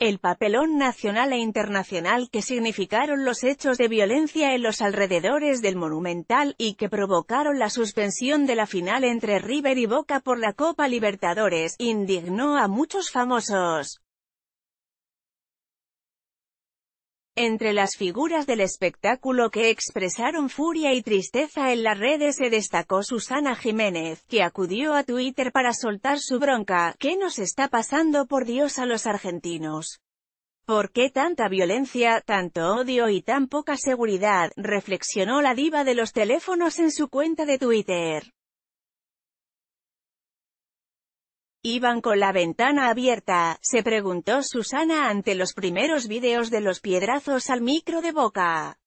el papelón nacional e internacional que significaron los hechos de violencia en los alrededores del Monumental, y que provocaron la suspensión de la final entre River y Boca por la Copa Libertadores, indignó a muchos famosos. Entre las figuras del espectáculo que expresaron furia y tristeza en las redes se destacó Susana Jiménez, que acudió a Twitter para soltar su bronca, ¿qué nos está pasando por Dios a los argentinos? ¿Por qué tanta violencia, tanto odio y tan poca seguridad? reflexionó la diva de los teléfonos en su cuenta de Twitter. Iban con la ventana abierta, se preguntó Susana ante los primeros videos de los piedrazos al micro de boca.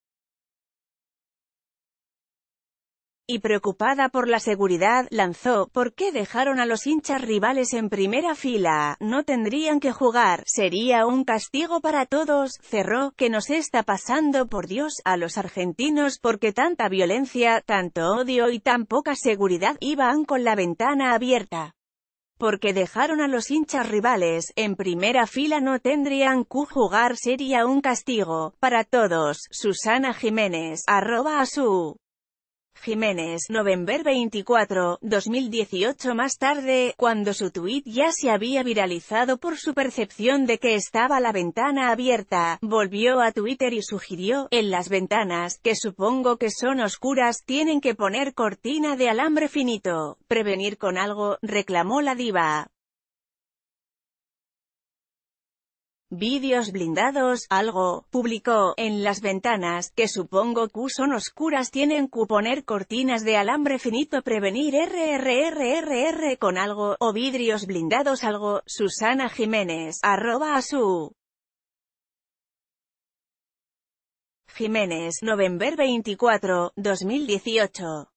Y preocupada por la seguridad, lanzó, ¿por qué dejaron a los hinchas rivales en primera fila? No tendrían que jugar, sería un castigo para todos, cerró, que nos está pasando por Dios, a los argentinos, porque tanta violencia, tanto odio y tan poca seguridad, iban con la ventana abierta porque dejaron a los hinchas rivales, en primera fila no tendrían que jugar sería un castigo, para todos, Susana Jiménez, arroba a su. Jiménez, November 24, 2018 más tarde, cuando su tuit ya se había viralizado por su percepción de que estaba la ventana abierta, volvió a Twitter y sugirió, en las ventanas, que supongo que son oscuras, tienen que poner cortina de alambre finito, prevenir con algo, reclamó la diva. vídeos blindados, algo, publicó, en las ventanas, que supongo que son oscuras tienen que poner cortinas de alambre finito prevenir RRRRR con algo, o vidrios blindados algo, Susana Jiménez, arroba a su. Jiménez, November 24, 2018.